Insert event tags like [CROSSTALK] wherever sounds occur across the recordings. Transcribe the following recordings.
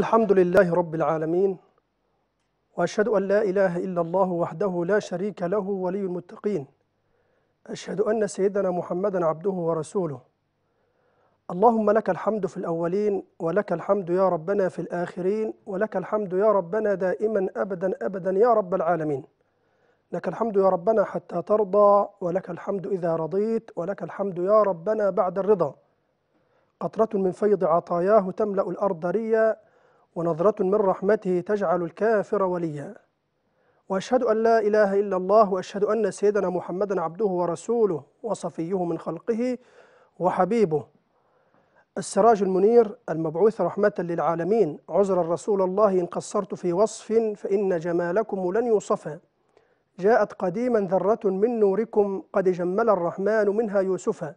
الحمد لله رب العالمين وأشهد أن لا إله إلا الله وحده لا شريك له ولي المتقين أشهد أن سيدنا محمدا عبده ورسوله اللهم لك الحمد في الأولين ولك الحمد يا ربنا في الآخرين ولك الحمد يا ربنا دائما أبدا أبدا يا رب العالمين لك الحمد يا ربنا حتى ترضى ولك الحمد إذا رضيت ولك الحمد يا ربنا بعد الرضا قطرة من فيض عطاياه تملأ الأرض ريا ونظرة من رحمته تجعل الكافر وليا وأشهد أن لا إله إلا الله وأشهد أن سيدنا محمدا عبده ورسوله وصفيه من خلقه وحبيبه السراج المنير المبعوث رحمة للعالمين عذرا رسول الله إن قصرت في وصف فإن جمالكم لن يوصفا جاءت قديما ذرة من نوركم قد جمل الرحمن منها يوسفا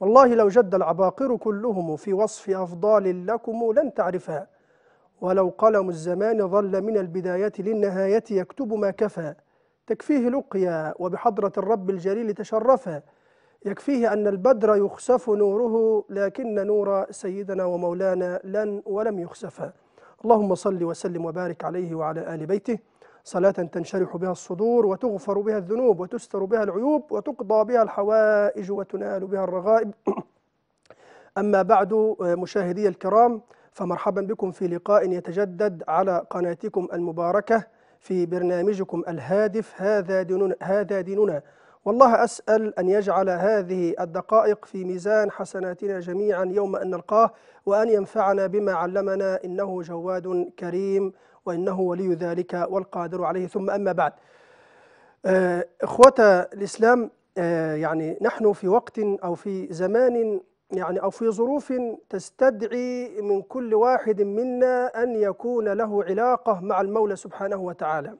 والله لو جد العباقر كلهم في وصف أفضال لكم لن تعرفها ولو قلم الزمان ظل من البداية للنهاية يكتب ما كفى تكفيه لقيا وبحضرة الرب الجليل تشرفا يكفيه أن البدر يخسف نوره لكن نور سيدنا ومولانا لن ولم يخسفا اللهم صل وسلم وبارك عليه وعلى آل بيته صلاة تنشرح بها الصدور وتغفر بها الذنوب وتستر بها العيوب وتقضى بها الحوائج وتنال بها الرغائب [CLEARS THROAT] أما بعد آه، مشاهدي الكرام فمرحبا بكم في لقاء يتجدد على قناتكم المباركة في برنامجكم الهادف هذا ديننا, هذا ديننا والله أسأل أن يجعل هذه الدقائق في ميزان حسناتنا جميعا يوم أن نلقاه وأن ينفعنا بما علمنا إنه جواد كريم وإنه ولي ذلك والقادر عليه ثم أما بعد آه، إخوة الإسلام آه، يعني نحن في وقت أو في زمان يعني أو في ظروف تستدعي من كل واحد منا أن يكون له علاقة مع المولى سبحانه وتعالى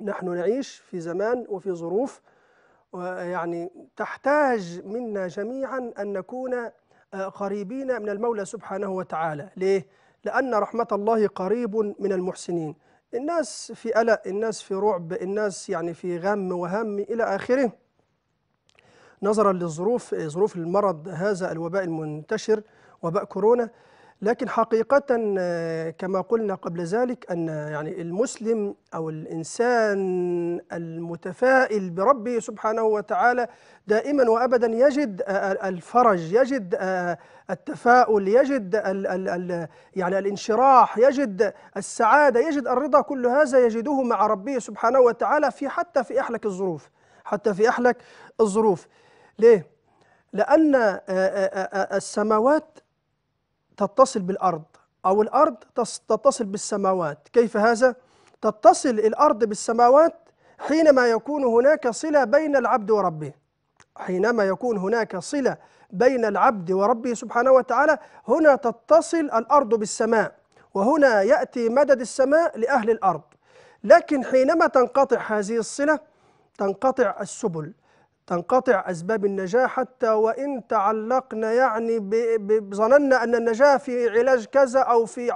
نحن نعيش في زمان وفي ظروف يعني تحتاج منا جميعا أن نكون آه، قريبين من المولى سبحانه وتعالى ليه؟ لأن رحمة الله قريب من المحسنين الناس في قلق الناس في رعب الناس يعني في غم وهم إلى آخره نظرا للظروف ظروف المرض هذا الوباء المنتشر وباء كورونا لكن حقيقة آه، كما قلنا قبل ذلك أن يعني المسلم أو الإنسان المتفائل بربه سبحانه وتعالى دائما وأبدا يجد آه، آه، الفرج يجد التفاؤل يجد الـ الـ الـ يعني الانشراح يجد السعادة يجد الرضا كل هذا يجده مع ربه سبحانه وتعالى في حتى في أحلك الظروف حتى في أحلك الظروف ليه؟ لأن السماوات تتصل بالأرض أو الأرض تتصل بالسماوات كيف هذا؟ تتصل الأرض بالسماوات حينما يكون هناك صلة بين العبد وربه حينما يكون هناك صلة بين العبد وربه سبحانه وتعالى هنا تتصل الأرض بالسماء وهنا يأتي مدد السماء لأهل الأرض لكن حينما تنقطع هذه الصلة تنقطع السبل تنقطع أسباب النجاة حتى وإن تعلقنا يعني ظننا أن النجاة في علاج كذا أو في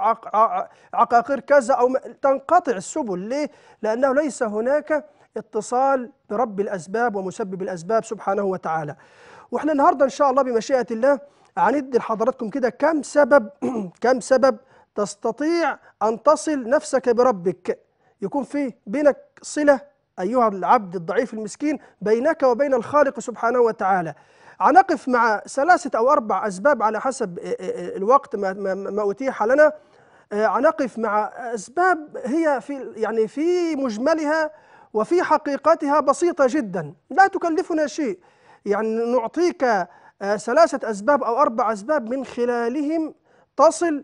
عقاقير كذا أو تنقطع السبل ليه؟ لأنه ليس هناك اتصال برب الأسباب ومسبب الأسباب سبحانه وتعالى وإحنا النهاردة إن شاء الله بمشيئة الله هندي لحضراتكم كده كم سبب [CLEARS THROAT] كم سبب تستطيع أن تصل نفسك بربك يكون في بينك صلة أيها العبد الضعيف المسكين بينك وبين الخالق سبحانه وتعالى عنقف مع ثلاثة أو أربع أسباب على حسب آه، آه، آه، الوقت ما, ما, ما أتيح لنا عنقف مع أسباب هي في يعني في مجملها وفي حقيقتها بسيطة جدا لا تكلفنا شيء يعني نعطيك ثلاثة أسباب أو أربع أسباب من خلالهم تصل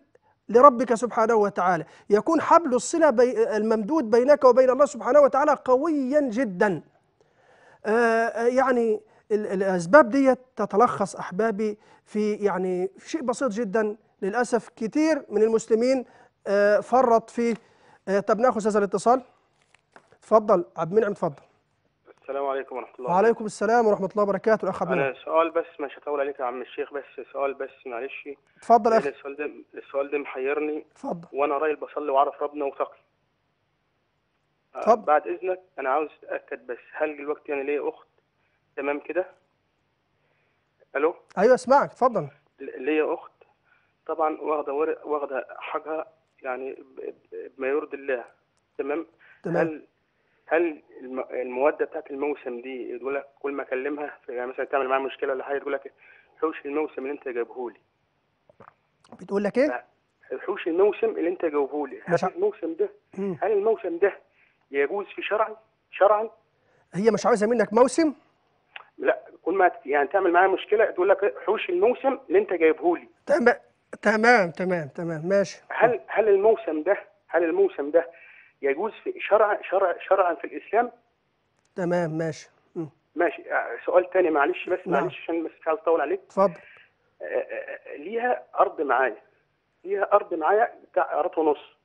لربك سبحانه وتعالى يكون حبل الصلة بي الممدود بينك وبين الله سبحانه وتعالى قويا جدا آه، آه، يعني الأسباب دي تتلخص أحبابي في يعني شيء بسيط جدا للأسف كثير من المسلمين آه، فرط فيه طب ناخذ هذا الاتصال اتفضل عبد المنعم اتفضل السلام عليكم ورحمه الله وعليكم السلام ورحمه الله وبركاته الاخ عبد انا سؤال بس مش هطول عليك يا عم الشيخ بس سؤال بس معلش اتفضل يا اخي السؤال ده السؤال ده محيرني اتفضل وانا راجل بصلي واعرف ربنا وتقي اتفضل آه، بعد اذنك انا عاوز اتاكد بس هل دلوقتي يعني انا ليا اخت تمام كده الو ايوه اسمعك اتفضل ليا اخت طبعا واخده واخده حاجه يعني بما يرضي الله تمام تمام هل هل المواد بتاعت الموسم دي يقول لك كل ما اكلمها يعني مثلا تعمل معايا مشكله ولا حاجه تقول لك حوش الموسم اللي انت جايبه لي بتقول لك ايه؟ حوش الموسم اللي انت جايبه لي هل الموسم ده هل الموسم ده يجوز في شرعا؟ شرعا؟ هي مش عاوزه منك موسم؟ لا كل ما يعني تعمل معايا مشكله تقول لك حوش الموسم اللي انت جايبه لي تمام تمام تمام تمام ماشي هل هل الموسم ده هل الموسم ده يجوز في شرعا شرعا شرعا في الاسلام تمام ماشي ماشي آه، سؤال تاني معلش بس نعم. معلش عشان بس مش عايز اطول عليك اتفضل آه، آه، ليها ارض معايا ليها ارض معايا بتاع ارض ونص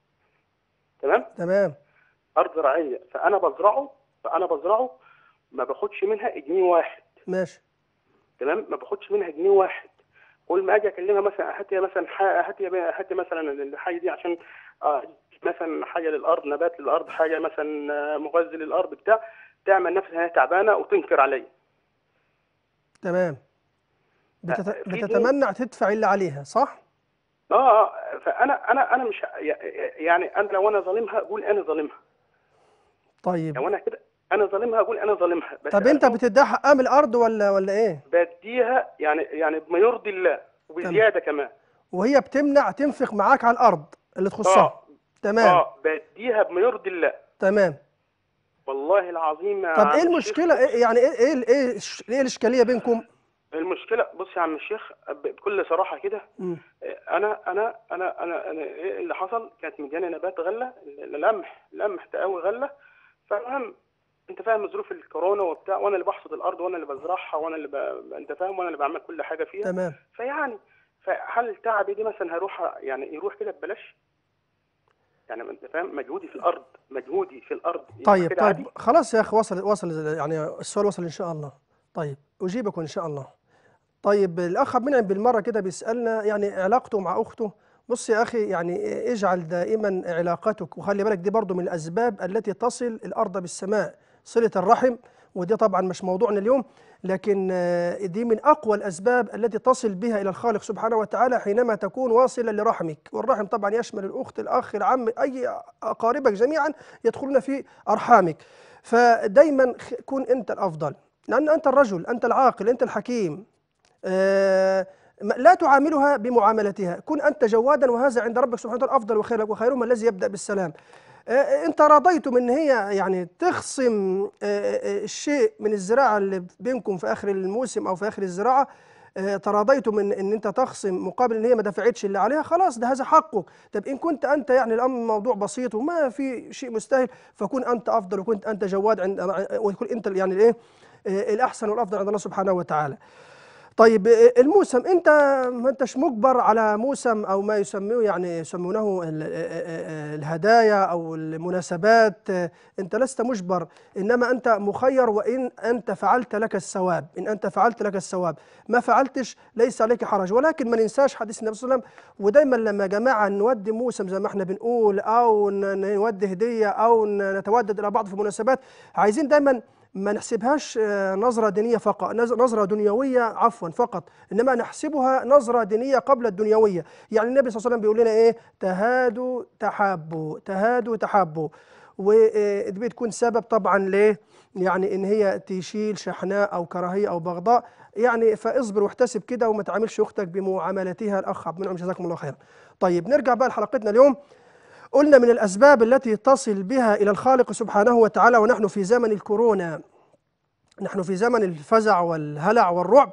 تمام تمام ارض زراعيه فانا بزرعه فانا بزرعه ما باخدش منها جنيه واحد ماشي تمام ما باخدش منها جنيه واحد كل ما اجي اكلمها مثلا هات مثلا هات هات مثلا الحاجه دي عشان آه مثلا حاجه للارض نبات للارض حاجه مثلا آه، مغذي للارض بتاع تعمل نفسها هي تعبانه وتنكر علي تمام آه، بتت... بتتمنع تدفع اللي عليها صح؟ اه, آه، فانا انا انا مش يعني انا لو انا ظالمها اقول انا ظالمها طيب لو انا كده انا ظالمها اقول انا ظالمها بس طب انت بتديها حقها من الارض ولا ولا ايه؟ بديها يعني يعني بما يرضي الله وبزياده كمان وهي بتمنع تنفق معاك على الارض اللي تخصها اه تمام اه بديها بما يرضي الله تمام والله العظيم طب ايه المشكله إيه يعني ايه ايه ايه, إيه الاشكاليه بينكم المشكله بص يا عم الشيخ بكل صراحه كده انا انا انا انا انا ايه اللي حصل كانت مديانه نبات غله لمح لمح تقوي غله فالمهم انت فاهم ظروف الكورونا وبتاع وانا اللي بحصد الارض وانا اللي بزرعها وانا اللي ب... انت فاهم وانا اللي بعمل كل حاجه فيها تمام فيعني فهل تعبي دي مثلا هروح يعني يروح كده ببلاش؟ يعني انت فاهم مجهودي في الارض مجهودي في الارض طيب طيب عادي. خلاص يا اخي وصل وصل يعني السؤال وصل ان شاء الله طيب اجيبك ان شاء الله طيب الاخ عبد المنعم بالمره كده بيسالنا يعني علاقته مع اخته بص يا اخي يعني اجعل دائما علاقتك وخلي بالك دي برضه من الاسباب التي تصل الارض بالسماء صله الرحم ودي طبعا مش موضوعنا اليوم لكن آه، دي من أقوى الأسباب التي تصل بها إلى الخالق سبحانه وتعالى حينما تكون واصلا لرحمك والرحم طبعا يشمل الأخت الأخ العم أي أقاربك جميعا يدخلون في أرحامك فدايما كن أنت الأفضل لأن أنت الرجل أنت العاقل أنت الحكيم آه، لا تعاملها بمعاملتها كن أنت جوادا وهذا عند ربك سبحانه وتعالى أفضل وخير وخيرهم الذي يبدأ بالسلام آه، آه، انت رضيتم ان هي يعني تخصم آه، شيء من الزراعه اللي بينكم في اخر الموسم او في اخر الزراعه تراضيتم ان ان انت تخصم مقابل ان هي ما دفعتش اللي عليها خلاص ده هذا حقك طب ان كنت انت يعني الامر موضوع بسيط وما في شيء مستاهل فكن انت افضل وكنت انت جواد عند ويكون انت يعني الايه الاحسن والافضل عند الله سبحانه وتعالى طيب آه، الموسم انت ما انتش مجبر على موسم او ما يسموه يعني يسمونه آه، آه، الهدايا او المناسبات انت لست مجبر انما انت مخير وان انت فعلت لك الثواب ان انت فعلت لك الثواب ما فعلتش ليس عليك حرج ولكن ما ننساش حديث النبي صلى الله عليه وسلم ودايما لما جماعه نودي موسم زي ما احنا بنقول او نودي هديه او نتودد الى بعض في مناسبات عايزين دايما ما نحسبهاش آه، نظرة دينية فقط نظرة دنيوية عفوا فقط إنما نحسبها نظرة دينية قبل الدنيوية يعني النبي صلى الله عليه وسلم بيقول لنا إيه تهادوا تحابوا تهادوا تحابوا ودي آه، بتكون سبب طبعا ليه يعني ان هي تشيل شحناء او كراهيه او بغضاء يعني فاصبر واحتسب كده وما تعاملش اختك بمعاملتها الاخ عبد المنعم جزاكم الله خيرا طيب نرجع بقى لحلقتنا اليوم قلنا من الأسباب التي تصل بها إلى الخالق سبحانه وتعالى ونحن في زمن الكورونا نحن في زمن الفزع والهلع والرعب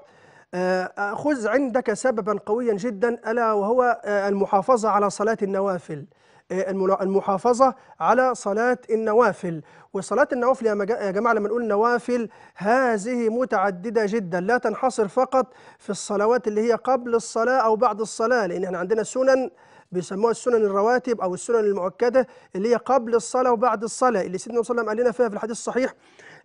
آه، آه، خذ عندك سببا قويا جدا ألا وهو آه، المحافظة على صلاة النوافل المحافظة على صلاة النوافل وصلاة النوافل يا جماعة لما نقول نوافل هذه متعددة جدا لا تنحصر فقط في الصلوات اللي هي قبل الصلاة أو بعد الصلاة لأن احنا عندنا سنن بيسموها السنن الرواتب او السنن المؤكده اللي هي قبل الصلاه وبعد الصلاه اللي سيدنا صلى الله عليه وسلم قال لنا فيها في الحديث الصحيح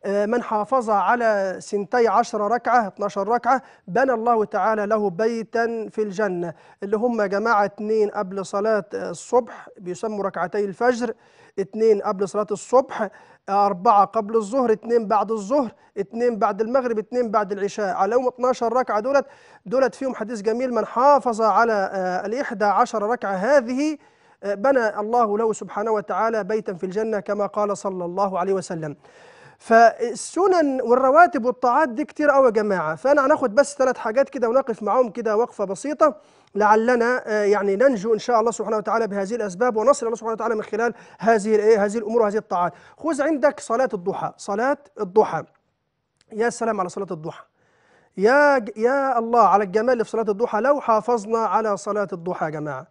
آه، من حافظ على سنتي عشر ركعة 12 ركعة بنى الله تعالى له بيتا في الجنة اللي هم جماعة اتنين قبل صلاة الصبح بيسموا ركعتي الفجر اتنين قبل صلاة الصبح أربعة قبل الظهر اتنين بعد الظهر اتنين بعد المغرب اتنين بعد العشاء على يوم 12 ركعة دولت دولت فيهم حديث جميل من حافظ على آه، الإحدى عشر ركعة هذه آه، بنى الله له سبحانه وتعالى بيتا في الجنة كما قال صلى الله عليه وسلم فالسنن والرواتب والطاعات دي كتير قوي يا جماعه فانا هناخد بس ثلاث حاجات كده ونقف معاهم كده وقفه بسيطه لعلنا آه، يعني ننجو ان شاء الله سبحانه وتعالى بهذه الاسباب ونصل الله سبحانه وتعالى من خلال هذه آه، هذه الامور وهذه الطاعات خذ عندك صلاه الضحى صلاه الضحى يا سلام على صلاه الضحى يا يا الله على الجمال في صلاه الضحى لو حافظنا على صلاه الضحى يا جماعه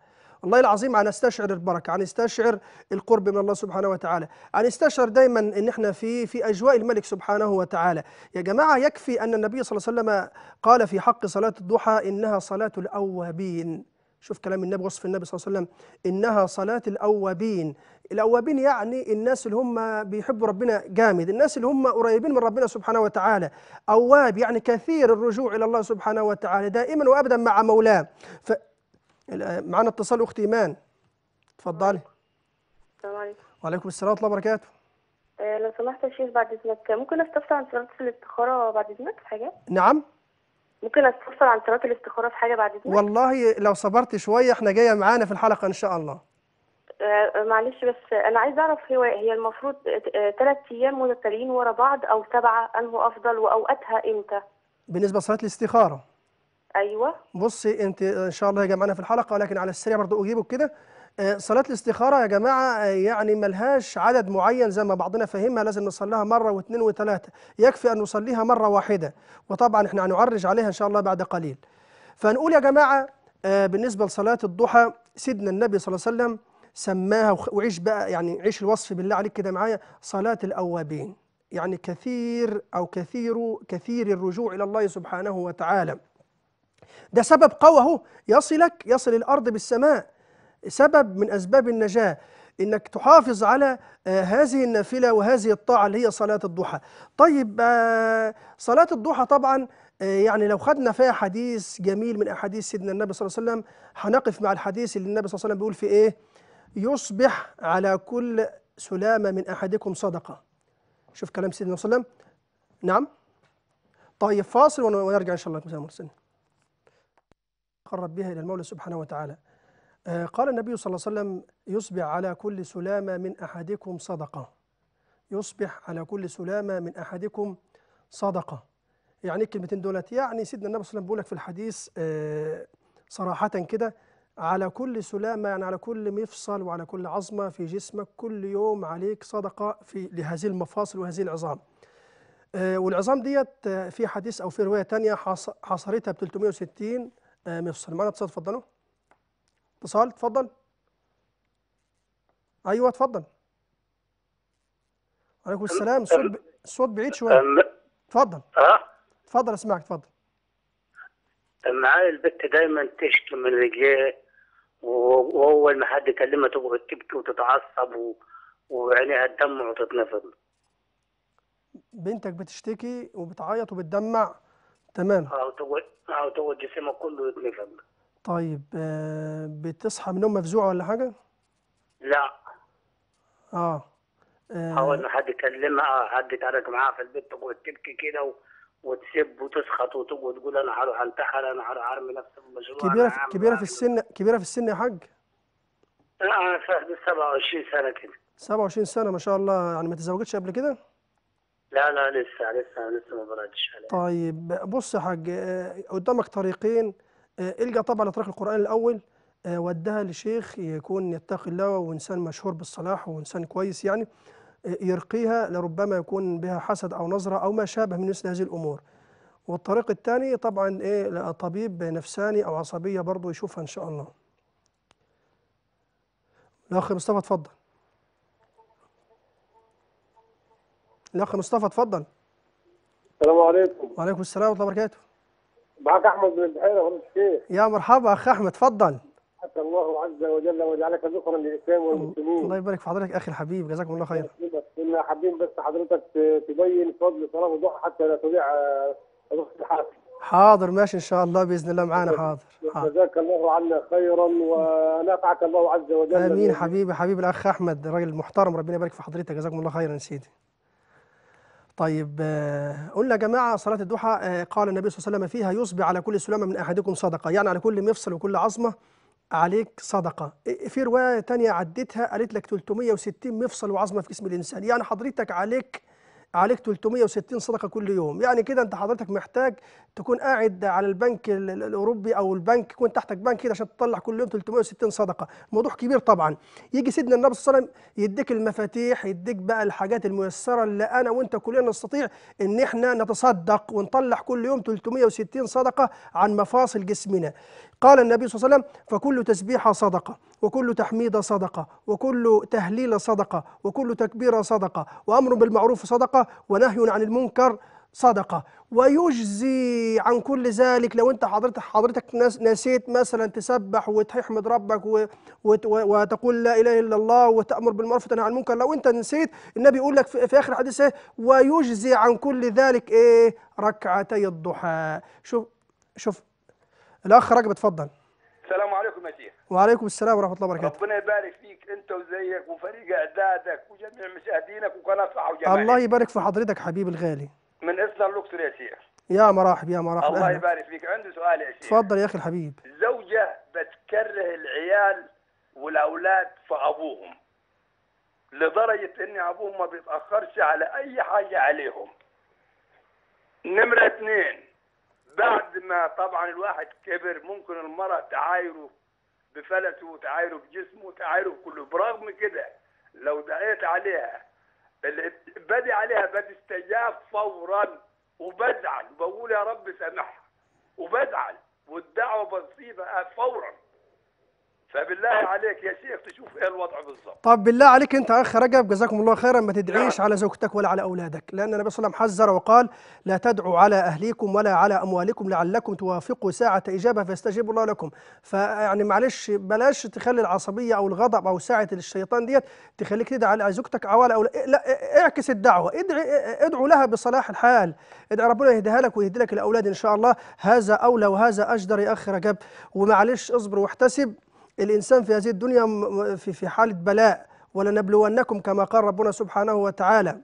والله العظيم أن أستشعر البركة أن أستشعر القرب من الله سبحانه وتعالى أن أستشعر دايما أن إحنا في, في أجواء الملك سبحانه وتعالى يا جماعة يكفي أن النبي صلى الله عليه وسلم قال في حق صلاة الضحى إنها صلاة الأوابين شوف كلام النبي وصف النبي صلى الله عليه وسلم إنها صلاة الأوابين الأوابين يعني الناس اللي هم بيحبوا ربنا جامد الناس اللي هم قريبين من ربنا سبحانه وتعالى أواب يعني كثير الرجوع إلى الله سبحانه وتعالى دائما وأبدا مع مولاه معانا اتصال اختي ايمان اتفضلي السلام عليكم وعليكم السلام ورحمه الله وبركاته آه، لو سمحت يا شيخ بعد اذنك ممكن استفسر عن صلاه الاستخاره بعد اذنك في حاجه نعم ممكن استفسر عن صلاه الاستخاره في حاجه بعد اذنك والله لو صبرت شويه احنا جايه معانا في الحلقه ان شاء الله آه، معلش بس انا عايز اعرف هو هي المفروض ثلاث ايام متتاليين ورا بعض او سبعه انه افضل واوقاتها امتى بالنسبه لصلاه الاستخاره ايوه بصي انت ان شاء الله يا جماعه في الحلقه ولكن على السريع برضو اجيبك كده آه، صلاة الاستخارة يا جماعة آه، يعني ملهاش عدد معين زي ما بعضنا فاهمها لازم نصليها مرة واثنين وثلاثة يكفي أن نصليها مرة واحدة وطبعا احنا هنعرج عليها إن شاء الله بعد قليل فنقول يا جماعة آه، بالنسبة لصلاة الضحى سيدنا النبي صلى الله عليه وسلم سماها وعيش بقى يعني عيش الوصف بالله عليك كده معايا صلاة الأوابين يعني كثير أو كثير كثير الرجوع إلى الله سبحانه وتعالى ده سبب قوي اهو يصلك يصل الارض بالسماء سبب من اسباب النجاه انك تحافظ على آه، هذه النافله وهذه الطاعه اللي هي صلاه الضحى طيب آه، صلاه الضحى طبعا آه، يعني لو خدنا فيها حديث جميل من احاديث سيدنا النبي صلى الله عليه وسلم هنقف مع الحديث اللي النبي صلى الله عليه وسلم بيقول فيه ايه يصبح على كل سلامه من احدكم صدقه شوف كلام سيدنا صلى الله عليه وسلم نعم طيب فاصل ونرجع ان شاء الله قرب بها إلى المولى سبحانه وتعالى آه، قال النبي صلى الله عليه وسلم يصبح على كل سلامة من أحدكم صدقة يصبح على كل سلامة من أحدكم صدقة يعني الكلمتين دولت يعني سيدنا النبي صلى الله عليه وسلم بيقول لك في الحديث آه، صراحة كده على كل سلامة يعني على كل مفصل وعلى كل عظمة في جسمك كل يوم عليك صدقة في لهذه المفاصل وهذه العظام آه، والعظام ديت في حديث أو في رواية تانية حصرتها ب 360 آه، من اتصل معانا اتصال اتفضلوا اتصال اتفضل ايوه اتفضل عليكم السلام الصوت ب... الصوت بعيد شويه اتفضل اه اتفضل اسمعك اتفضل معايا البت دايما تشكي من رجليها واول ما حد يكلمها تقعد تبكي وتتعصب و... وعينيها تدمع وتتنفض بنتك بتشتكي وبتعيط وبتدمع تمام اه وتقعد جسمك كله يتنفض طيب آه بتصحى من النوم مفزوع ولا حاجه؟ لا اه حاول آه. ان حد يكلمها حد يتعارك معاها في البيت تقعد تبكي كده وتسب وتسخط وتقعد تقول انا هروح انتحر انا هروح ارمي نفسي في المشروع كبيره في كبيره في السن كبيره في السن يا حاج؟ لا انا في 27 سنه كده 27 سنه ما شاء الله يعني ما تزوجتش قبل كده؟ لا لا لسه لسه لسه ما بردش عليه طيب بص يا حاج آه، قدامك طريقين آه، الجا طبعا لطريق القران الاول آه، ودها لشيخ يكون يتقي الله وانسان مشهور بالصلاح وانسان كويس يعني يرقيها لربما يكون بها حسد او نظره او ما شابه من مثل هذه الامور والطريق الثاني طبعا ايه طبيب نفساني او عصبيه برضه يشوفها ان شاء الله الاخ مصطفى اتفضل الاخ مصطفى اتفضل السلام عليكم وعليكم السلام ورحمه الله وبركاته معاك احمد بن البحيره ومن الشيخ يا مرحبا اخ احمد اتفضل حتى الله عز وجل وجعلك ذكرا للاسلام والمسلمين الله يبارك في حضرتك اخي الحبيب جزاكم الله خير كنا حابين بس حضرتك تبين فضل صلاه الضحى حتى لا تضيع الحق حاضر ماشي ان شاء الله باذن الله معانا حاضر جزاك الله عنا خيرا ونفعك الله عز وجل امين حبيبي حبيبي الاخ احمد راجل محترم ربنا يبارك في حضرتك جزاكم الله خيرا يا سيدي طيب آه، قلنا يا جماعه صلاه الضحى آه، قال النبي صلى الله عليه وسلم فيها يصبح على كل سلامه من احدكم صدقه يعني على كل مفصل وكل عظمه عليك صدقه في روايه تانية عدتها قالت لك 360 مفصل وعظمه في جسم الانسان يعني حضرتك عليك عليك 360 صدقه كل يوم يعني كده انت حضرتك محتاج تكون قاعد على البنك الاوروبي او البنك يكون تحتك بنك كده عشان تطلع كل يوم 360 صدقه موضوع كبير طبعا يجي سيدنا النبي صلى الله عليه وسلم يديك المفاتيح يديك بقى الحاجات الميسره اللي انا وانت كلنا نستطيع ان احنا نتصدق ونطلع كل يوم 360 صدقه عن مفاصل جسمنا قال النبي صلى الله عليه وسلم فكل تسبيحه صدقه وكل تحميد صدقة وكل تهليل صدقة وكل تكبير صدقة وأمر بالمعروف صدقة ونهي عن المنكر صدقة ويجزي عن كل ذلك لو انت حضرتك حضرتك نسيت مثلا تسبح وتحمد ربك وتقول لا اله الا الله وتامر بالمعروف وتنهى عن المنكر لو انت نسيت النبي يقول لك في, اخر الحديث ايه ويجزي عن كل ذلك ايه ركعتي الضحى شوف شوف الاخ راجب اتفضل وعليكم السلام ورحمه الله وبركاته ربنا يبارك فيك انت وزيك وفريق اعدادك وجميع مشاهدينك وقناه صحه وجمال الله يبارك في حضرتك حبيبي الغالي من اسلام لوكسر يا شيخ يا مرحب يا مرحب الله يبارك فيك عندي سؤال يا شيخ تفضل يا اخي الحبيب زوجه بتكره العيال والاولاد في ابوهم لدرجه ان ابوهم ما بيتاخرش على اي حاجه عليهم نمره اثنين بعد ما طبعا الواحد كبر ممكن المرأة تعايره بفلته وتعايره بجسمه وتعايره بكله برغم كده لو دعيت عليها بدي عليها استجاب فورا وبزعل بقول يا رب سامحها وبزعل والدعوه بصيبها آه، فورا فبالله عليك يا شيخ تشوف ايه الوضع بالظبط طب بالله عليك انت اخ رجب جزاكم الله خيرا ما تدعيش على زوجتك ولا على اولادك لان النبي صلى الله عليه وسلم حذر وقال لا تدعوا على اهليكم ولا على اموالكم لعلكم توافقوا ساعه اجابه فيستجيب الله لكم فيعني معلش بلاش تخلي العصبيه او الغضب او ساعه الشيطان ديت تخليك تدعي على زوجتك او على اولادك لا اعكس الدعوه ادعي ادعو لها بصلاح الحال ادعي ربنا يهديها لك ويهدي لك الاولاد ان شاء الله هذا اولى وهذا اجدر يا اخ رجب ومعلش اصبر واحتسب الإنسان في هذه الدنيا في حالة بلاء ولنبلونكم كما قال ربنا سبحانه وتعالى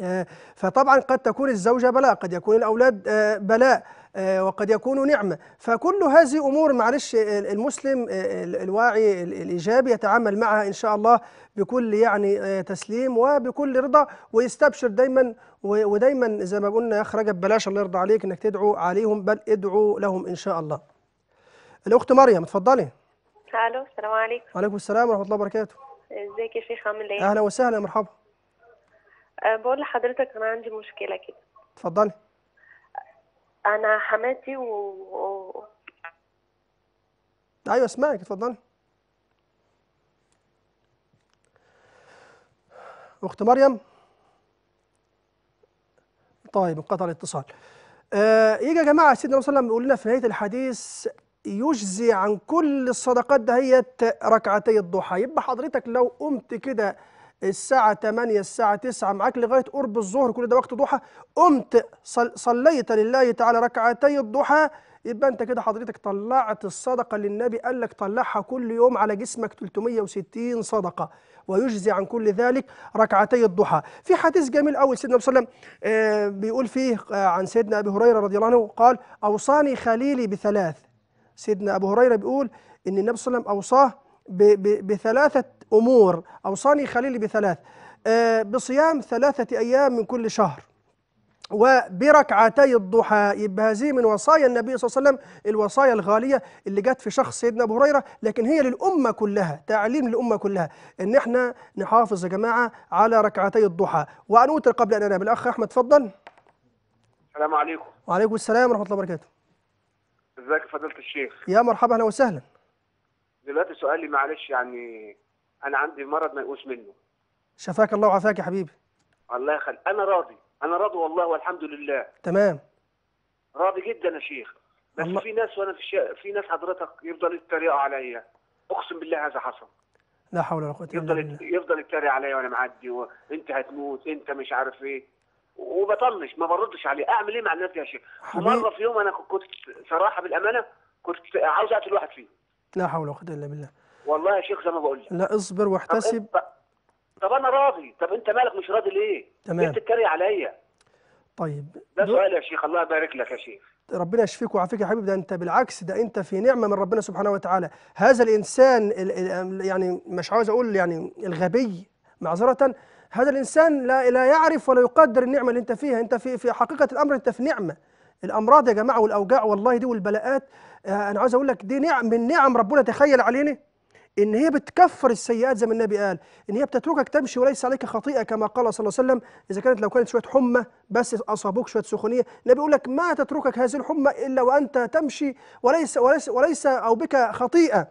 آه، فطبعا قد تكون الزوجة بلاء قد يكون الأولاد آه، بلاء آه، وقد يكون نعمة فكل هذه أمور معلش المسلم الواعي الإيجابي يتعامل معها إن شاء الله بكل يعني تسليم وبكل رضا ويستبشر دايما ودايما زي ما قلنا يا أخ رجب بلاش الله يرضى عليك إنك تدعو عليهم بل ادعو لهم إن شاء الله الأخت مريم اتفضلي الو السلام عليكم وعليكم السلام ورحمه الله وبركاته ازيك يا شيخ عامل ايه اهلا وسهلا مرحبا أه، بقول لحضرتك انا عندي مشكله كده اتفضلي انا حماتي و... و... ايوه اسمعك اتفضلي اخت مريم طيب انقطع الاتصال آه يجي يا جماعه سيدنا صلى الله عليه وسلم يقول لنا في نهايه الحديث يجزي عن كل الصدقات دهيت ركعتي الضحى يبقى حضرتك لو قمت كده الساعة 8 الساعة 9 معاك لغاية قرب الظهر كل ده وقت ضحى قمت صليت لله تعالى ركعتي الضحى يبقى انت كده حضرتك طلعت الصدقة اللي النبي قال لك طلعها كل يوم على جسمك 360 صدقة ويجزي عن كل ذلك ركعتي الضحى في حديث جميل قوي سيدنا صلى الله عليه وسلم آه، بيقول فيه آه، عن سيدنا أبي هريرة رضي الله عنه قال أوصاني خليلي بثلاث سيدنا أبو هريرة بيقول إن النبي صلى الله عليه وسلم أوصاه بثلاثة أمور أوصاني خليلي بثلاث آه، بصيام ثلاثة أيام من كل شهر وبركعتي الضحى يبقى هذه من وصايا النبي صلى الله عليه وسلم الوصايا الغالية اللي جت في شخص سيدنا أبو هريرة لكن هي للأمة كلها تعليم للأمة كلها إن إحنا نحافظ يا جماعة على ركعتي الضحى وانوتر قبل أن أنام الأخ أحمد تفضل السلام عليكم وعليكم السلام ورحمة الله وبركاته ازيك يا فضيله الشيخ يا مرحبا اهلا وسهلا دلوقتي سؤالي معلش يعني انا عندي مرض ميؤوس منه شفاك الله وعافاك يا حبيبي الله يخليك انا راضي انا راضي والله والحمد لله تمام راضي جدا يا شيخ بس الله. في ناس وانا في الشارع في ناس حضرتك يفضل يتريقوا عليا اقسم بالله هذا حصل لا حول ولا قوه الا بالله يفضل يفضل يتريق عليا وانا معدي وانت هتموت انت مش عارف ايه وبطنش ما بردش عليه اعمل ايه مع الناس يا شيخ مره في يوم انا كنت صراحه بالامانه كنت عاوز اقتل واحد فيهم لا حول ولا قوه الا بالله والله يا شيخ زي ما بقول لك لا اصبر واحتسب طب, طب انا راضي طب انت مالك مش راضي ليه تمام ليه بتتريق عليا طيب ده سؤال يا شيخ الله يبارك لك يا شيخ ربنا يشفيك ويعافيك يا حبيبي ده انت بالعكس ده انت في نعمه من ربنا سبحانه وتعالى هذا الانسان يعني مش عاوز اقول يعني الغبي معذره هذا الانسان لا لا يعرف ولا يقدر النعمه اللي انت فيها انت في في حقيقه الامر انت في نعمه الامراض يا جماعه والاوجاع والله دي والبلاءات آه، انا عاوز اقول لك دي نعم من نعم ربنا تخيل علينا ان هي بتكفر السيئات زي ما النبي قال ان هي بتتركك تمشي وليس عليك خطيئه كما قال صلى الله عليه وسلم اذا كانت لو كانت شويه حمى بس اصابوك شويه سخونيه النبي يقول لك ما تتركك هذه الحمى الا وانت تمشي وليس وليس وليس او بك خطيئه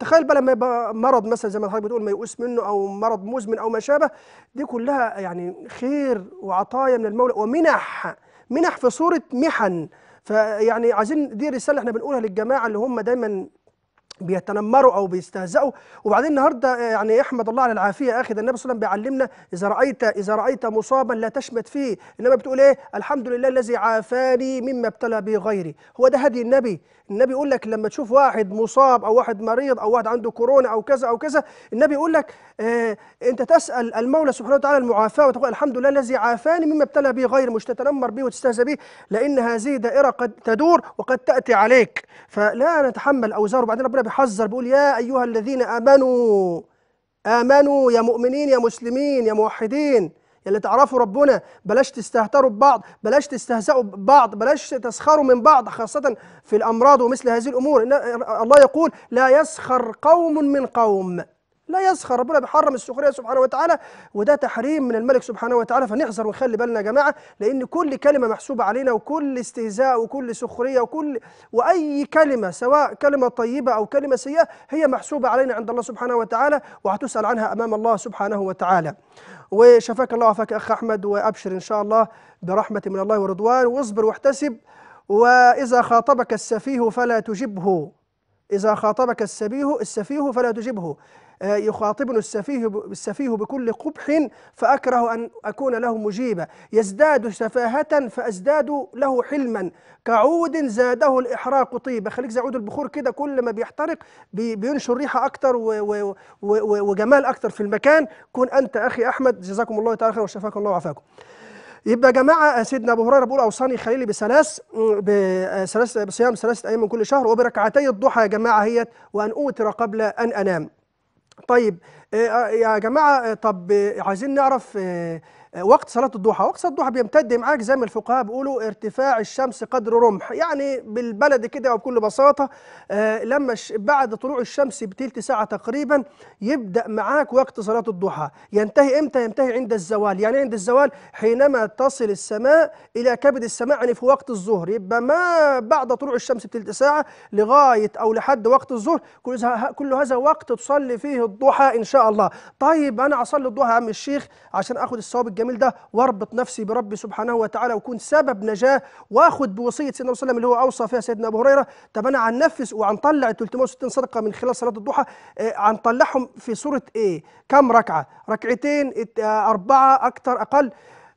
تخيل بقى لما يبقى مرض مثلا زي ما حضرتك بتقول ميؤوس منه او مرض مزمن او ما شابه دي كلها يعني خير وعطايا من المولى ومنح منح في صوره محن فيعني عايزين دي رساله احنا بنقولها للجماعه اللي هم دايما بيتنمروا او بيستهزئوا وبعدين النهارده يعني احمد الله على العافيه اخي ده النبي صلى الله عليه وسلم بيعلمنا اذا رايت اذا رايت مصابا لا تشمت فيه انما بتقول ايه الحمد لله الذي عافاني مما ابتلى به غيري هو ده هدي النبي النبي يقول لك لما تشوف واحد مصاب او واحد مريض او واحد عنده كورونا او كذا او كذا النبي يقول لك آه انت تسال المولى سبحانه وتعالى المعافاه وتقول الحمد لله الذي عافاني مما ابتلى به غير مش تتنمر به وتستهزئ به لان هذه دائره قد تدور وقد تاتي عليك فلا نتحمل اوزار وبعدين ربنا بيحذر بيقول يا ايها الذين امنوا امنوا يا مؤمنين يا مسلمين يا موحدين اللي تعرفوا ربنا بلاش تستهتروا ببعض بلاش تستهزئوا ببعض بلاش تسخروا من بعض خاصة في الأمراض ومثل هذه الأمور الله يقول لا يسخر قوم من قوم لا يسخر ربنا بيحرم السخريه سبحانه وتعالى وده تحريم من الملك سبحانه وتعالى فنحذر ونخلي بالنا يا جماعه لان كل كلمه محسوبه علينا وكل استهزاء وكل سخريه وكل واي كلمه سواء كلمه طيبه او كلمه سيئه هي محسوبه علينا عند الله سبحانه وتعالى وهتسال عنها امام الله سبحانه وتعالى وشفاك الله وعافاك اخ احمد وابشر ان شاء الله برحمه من الله ورضوان واصبر واحتسب واذا خاطبك السفيه فلا تجبه إذا خاطبك السبيه السفيه فلا تجبه يخاطبني السفيه السفيه بكل قبح فأكره أن أكون له مجيبا يزداد سفاهة فأزداد له حلما كعود زاده الإحراق طيبة خليك زي عود البخور كده كل ما بيحترق بينشر ريحة اكثر وجمال اكثر في المكان كن أنت أخي أحمد جزاكم الله تعالى خير وشفاكم الله وعافاكم يبقى يا جماعه سيدنا ابو هريره بيقول اوصاني خليلي بثلاث بثلاث بصيام ثلاثه ايام من كل شهر وبركعتي الضحى يا جماعه هيت وان اوتر قبل ان انام طيب آه، آه، يا جماعه آه، طب عايزين نعرف وقت صلاة الضحى وقت صلاة الضحى بيمتد معاك زي ما الفقهاء بيقولوا ارتفاع الشمس قدر رمح يعني بالبلد كده وبكل بساطة آه لما بعد طلوع الشمس بتلت ساعة تقريبا يبدأ معاك وقت صلاة الضحى ينتهي امتى ينتهي عند الزوال يعني عند الزوال حينما تصل السماء إلى كبد السماء يعني في وقت الظهر يبقى ما بعد طلوع الشمس بتلت ساعة لغاية أو لحد وقت الظهر كل, هذا وقت تصلي فيه الضحى إن شاء الله طيب أنا أصلي الضحى يا عم الشيخ عشان أخذ الصواب الجميل الجميل ده واربط نفسي بربي سبحانه وتعالى وكون سبب نجاه واخد بوصيه سيدنا صلى الله عليه وسلم اللي هو اوصى فيها سيدنا ابو هريره طب انا هنفذ وهنطلع ال 360 صدقه من خلال صلاه الضحى آه، هنطلعهم في صوره ايه؟ كم ركعه؟ ركعتين آه، اربعه اكثر اقل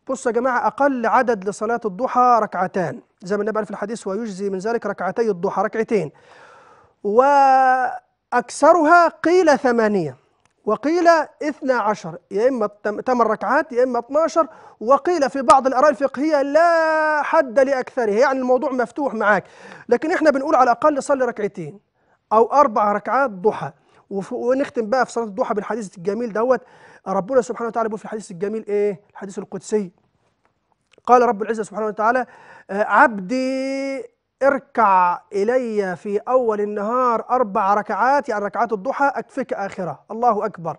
بصوا يا جماعه اقل عدد لصلاه الضحى ركعتان زي ما النبي قال في الحديث ويجزي من ذلك ركعتي الضحى ركعتين واكثرها قيل ثمانيه وقيل اثنا عشر يا إما 8 ركعات يا إما 12 وقيل في بعض الآراء الفقهية لا حد لأكثرها يعني الموضوع مفتوح معاك لكن إحنا بنقول على الأقل صلي ركعتين أو أربع ركعات ضحى ونختم بقى في صلاة الضحى بالحديث الجميل دوت ربنا سبحانه وتعالى بيقول في الحديث الجميل إيه الحديث القدسي قال رب العزة سبحانه وتعالى آه، عبدي اركع إلي في أول النهار أربع ركعات يعني ركعات الضحى أكفك آخرة الله أكبر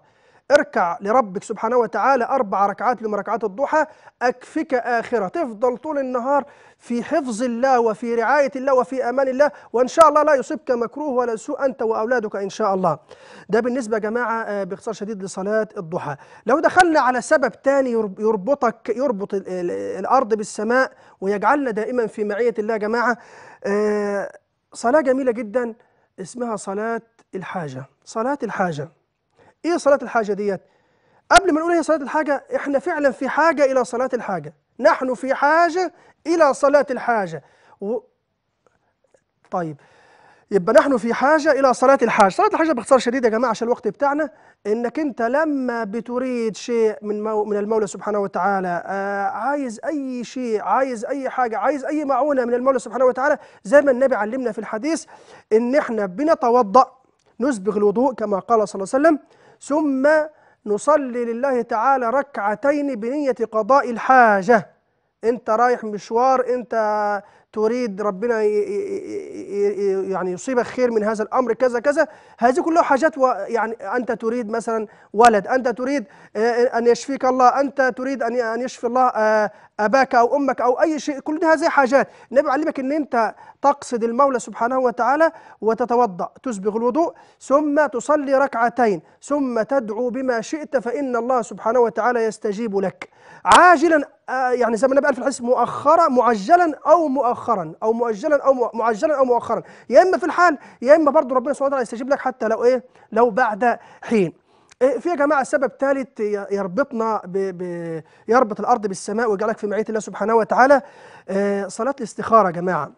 اركع لربك سبحانه وتعالى أربع ركعات لما ركعات الضحى أكفك آخرة تفضل طول النهار في حفظ الله وفي رعاية الله وفي أمان الله وإن شاء الله لا يصيبك مكروه ولا سوء أنت وأولادك إن شاء الله ده بالنسبة يا جماعة آه، باختصار شديد لصلاة الضحى لو دخلنا على سبب تاني يربطك يربط الأرض بالسماء ويجعلنا دائما في معية الله يا جماعة آه، صلاة جميلة جدا اسمها صلاة الحاجة صلاة الحاجة ايه صلاة الحاجة ديت قبل ما نقول هي صلاة الحاجة احنا فعلا في حاجة الى صلاة الحاجة نحن في حاجة الى صلاة الحاجة و... طيب يبقى نحن في حاجة إلى صلاة الحاج صلاة الحاج باختصار شديد يا جماعة عشان الوقت بتاعنا إنك أنت لما بتريد شيء من مو من المولى سبحانه وتعالى آه عايز أي شيء عايز أي حاجة عايز أي معونة من المولى سبحانه وتعالى زي ما النبي علمنا في الحديث إن إحنا بنتوضأ نسبغ الوضوء كما قال صلى الله عليه وسلم ثم نصلي لله تعالى ركعتين بنية قضاء الحاجة أنت رايح مشوار أنت تريد ربنا يعني يصيبك خير من هذا الامر كذا كذا هذه كلها حاجات يعني انت تريد مثلا ولد انت تريد آه، آه، ان يشفيك الله انت تريد ان ان يشفي الله آه، اباك او امك او اي شيء كل هذه حاجات النبي علمك ان انت تقصد المولى سبحانه وتعالى وتتوضا تسبغ الوضوء ثم تصلي ركعتين ثم تدعو بما شئت فان الله سبحانه وتعالى يستجيب لك عاجلا آه، يعني زي ما النبي قال في الحديث مؤخرا معجلا او مؤخرا او مؤجلا او معجلا او مؤخرا يا اما في الحال يا اما برضه ربنا سبحانه وتعالى يستجيب لك حتى لو ايه لو بعد حين إيه، في يا جماعه سبب ثالث يربطنا ب ب يربط الارض بالسماء ويجعلك في معيه الله سبحانه وتعالى آه، صلاه الاستخاره يا جماعه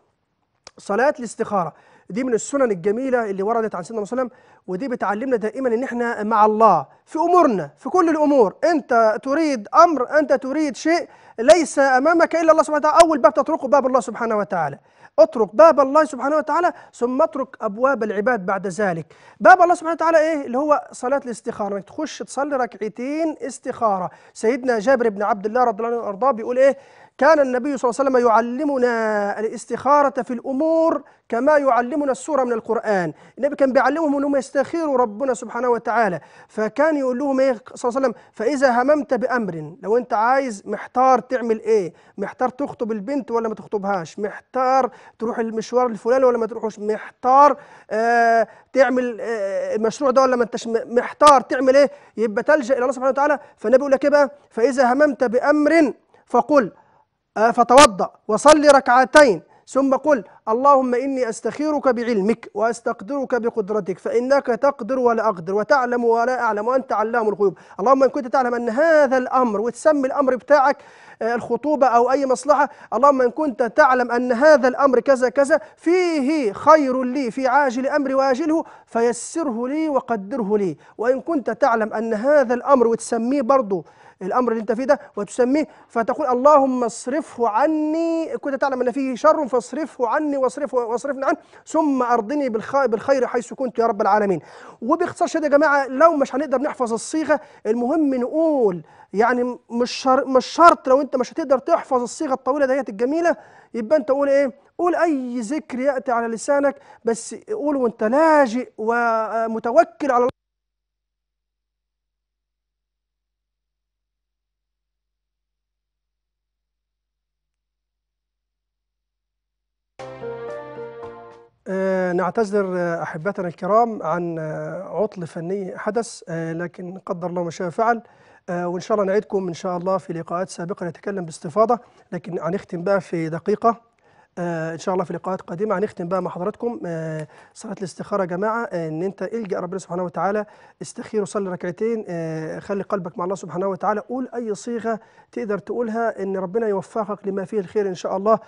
صلاة الاستخارة دي من السنن الجميلة اللي وردت عن سيدنا صلى الله عليه وسلم ودي بتعلمنا دائما ان احنا مع الله في امورنا في كل الامور انت تريد امر انت تريد شيء ليس امامك الا الله سبحانه وتعالى اول باب تتركه باب الله سبحانه وتعالى اترك باب الله سبحانه وتعالى ثم اترك ابواب العباد بعد ذلك باب الله سبحانه وتعالى ايه اللي هو صلاه الاستخاره انك تخش تصلي ركعتين استخاره سيدنا جابر بن عبد الله رضي الله عنه وارضاه بيقول ايه كان النبي صلى الله عليه وسلم يعلمنا الاستخارة في الأمور كما يعلمنا السورة من القرآن النبي كان بيعلمهم أنهم يستخيروا ربنا سبحانه وتعالى فكان يقول لهم إيه صلى الله عليه وسلم فإذا هممت بأمر لو أنت عايز محتار تعمل إيه محتار تخطب البنت ولا ما تخطبهاش محتار تروح المشوار الفلاني ولا ما تروحوش محتار آه تعمل آه المشروع ده ولا ما أنتش محتار تعمل إيه يبقى تلجأ إلى الله سبحانه وتعالى فالنبي يقول لك إيه بقى فإذا هممت بأمر فقل آه، فتوضأ وصلي ركعتين ثم قل اللهم إني أستخيرك بعلمك وأستقدرك بقدرتك فإنك تقدر ولا أقدر وتعلم ولا أعلم وأنت علام الغيوب اللهم إن كنت تعلم أن هذا الأمر وتسمي الأمر بتاعك آه، الخطوبة أو أي مصلحة اللهم إن كنت تعلم أن هذا الأمر كذا كذا فيه خير لي في عاجل أمري وآجله فيسره لي وقدره لي وإن كنت تعلم أن هذا الأمر وتسميه برضه الامر اللي انت فيه ده وتسميه فتقول اللهم اصرفه عني كنت تعلم ان فيه شر فاصرفه عني واصرفه واصرفني عنه ثم ارضني بالخير حيث كنت يا رب العالمين وباختصار شديد يا جماعه لو مش هنقدر نحفظ الصيغه المهم نقول يعني مش شر مش شرط لو انت مش هتقدر تحفظ الصيغه الطويله ديت الجميله يبقى انت قول ايه قول اي ذكر ياتي على لسانك بس قول وانت لاجئ ومتوكل على الله نعتذر آه، أحبتنا الكرام عن آه، عطل فني حدث آه، لكن قدر الله ما شاء فعل وإن شاء الله نعيدكم إن شاء الله في لقاءات سابقة نتكلم باستفاضة لكن هنختم بقى في دقيقة ان شاء الله في لقاءات قادمه هنختم بقى مع حضراتكم صلاه الاستخاره يا جماعه ان انت الجا ربنا سبحانه وتعالى استخير وصلي ركعتين خلي قلبك مع الله سبحانه وتعالى قول اي صيغه تقدر تقولها ان ربنا يوفقك لما فيه الخير ان شاء الله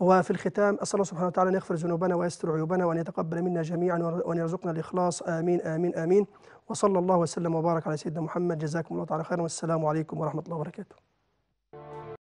وفي الختام أسأل الله سبحانه وتعالى أن يغفر ذنوبنا ويستر عيوبنا وأن يتقبل منا جميعا وأن يرزقنا الإخلاص آمين آمين آمين وصلى الله وسلم وبارك على سيدنا محمد جزاكم الله تعالى خيرا والسلام عليكم ورحمة الله وبركاته